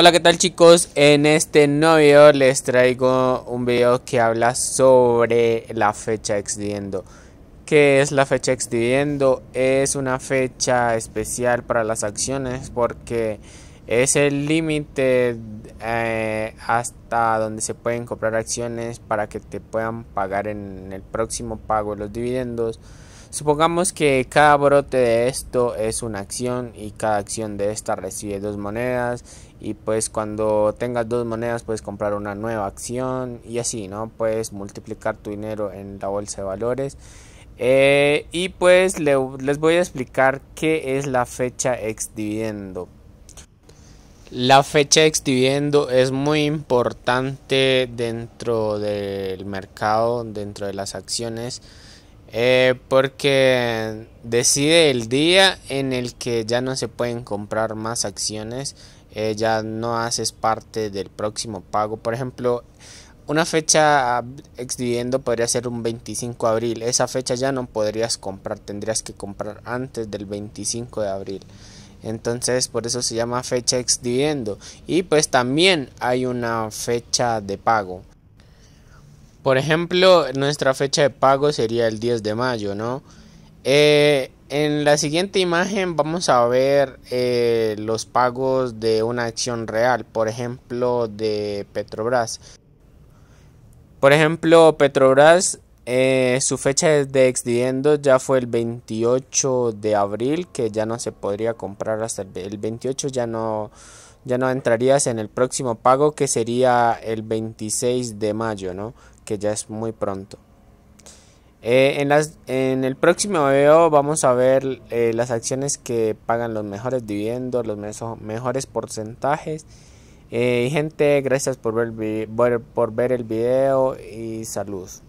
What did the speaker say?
Hola qué tal chicos, en este nuevo video les traigo un video que habla sobre la fecha dividendo. ¿Qué es la fecha dividendo? Es una fecha especial para las acciones porque es el límite eh, hasta donde se pueden comprar acciones para que te puedan pagar en el próximo pago los dividendos. Supongamos que cada brote de esto es una acción y cada acción de esta recibe dos monedas y pues cuando tengas dos monedas puedes comprar una nueva acción y así, ¿no? Puedes multiplicar tu dinero en la bolsa de valores. Eh, y pues les voy a explicar qué es la fecha ex dividendo. La fecha ex dividendo es muy importante dentro del mercado, dentro de las acciones eh, porque decide el día en el que ya no se pueden comprar más acciones, eh, ya no haces parte del próximo pago. Por ejemplo, una fecha ex dividendo podría ser un 25 de abril. Esa fecha ya no podrías comprar, tendrías que comprar antes del 25 de abril. Entonces, por eso se llama fecha ex dividendo Y pues también hay una fecha de pago. Por ejemplo, nuestra fecha de pago sería el 10 de mayo, ¿no? Eh, en la siguiente imagen vamos a ver eh, los pagos de una acción real, por ejemplo, de Petrobras. Por ejemplo, Petrobras, eh, su fecha de exdiendo ya fue el 28 de abril, que ya no se podría comprar hasta el 28, ya no ya no entrarías en el próximo pago que sería el 26 de mayo, ¿no? Que ya es muy pronto. Eh, en, las, en, el próximo video vamos a ver eh, las acciones que pagan los mejores dividendos, los mejores porcentajes. Eh, y gente, gracias por ver, por ver el video y saludos.